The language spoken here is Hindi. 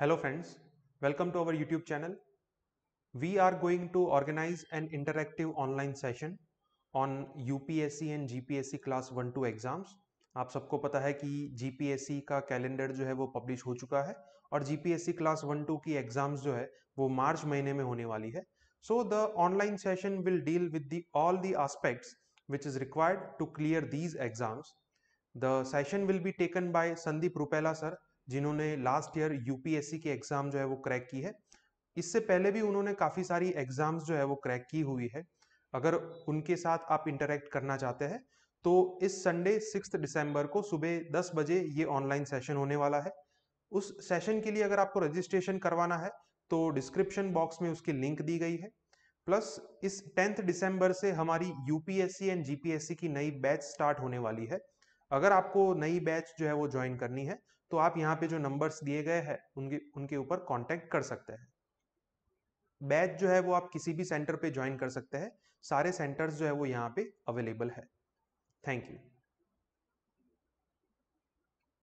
hello friends welcome to our YouTube channel we are going to organise an interactive online session on C and G P S C class one two exams आप सबको पता है कि जी पी एस सी का कैलेंडर जो है वो पब्लिश हो चुका है और G P S C class one two की एग्जाम्स जो है वो मार्च महीने में होने वाली है so the online session will deal with the all the aspects which is required to clear these exams the session will be taken by Sandeep Rupela sir जिन्होंने लास्ट ईयर यूपीएससी की एग्ज़ाम जो है वो क्रैक की है इससे पहले भी उन्होंने काफ़ी सारी एग्ज़ाम्स जो है वो क्रैक की हुई है अगर उनके साथ आप इंटरेक्ट करना चाहते हैं तो इस संडे सिक्स दिसंबर को सुबह दस बजे ये ऑनलाइन सेशन होने वाला है उस सेशन के लिए अगर आपको रजिस्ट्रेशन करवाना है तो डिस्क्रिप्शन बॉक्स में उसकी लिंक दी गई है प्लस इस टेंथ दिसंबर से हमारी यूपीएससी एंड जीपीएससी की नई बैच स्टार्ट होने वाली है अगर आपको नई बैच जो है वो ज्वाइन करनी है तो आप यहाँ पे जो नंबर्स दिए गए हैं उनके उनके ऊपर कांटेक्ट कर सकते हैं बैच जो है वो आप किसी भी सेंटर पे ज्वाइन कर सकते हैं सारे सेंटर्स जो है वो यहाँ पे अवेलेबल है थैंक यू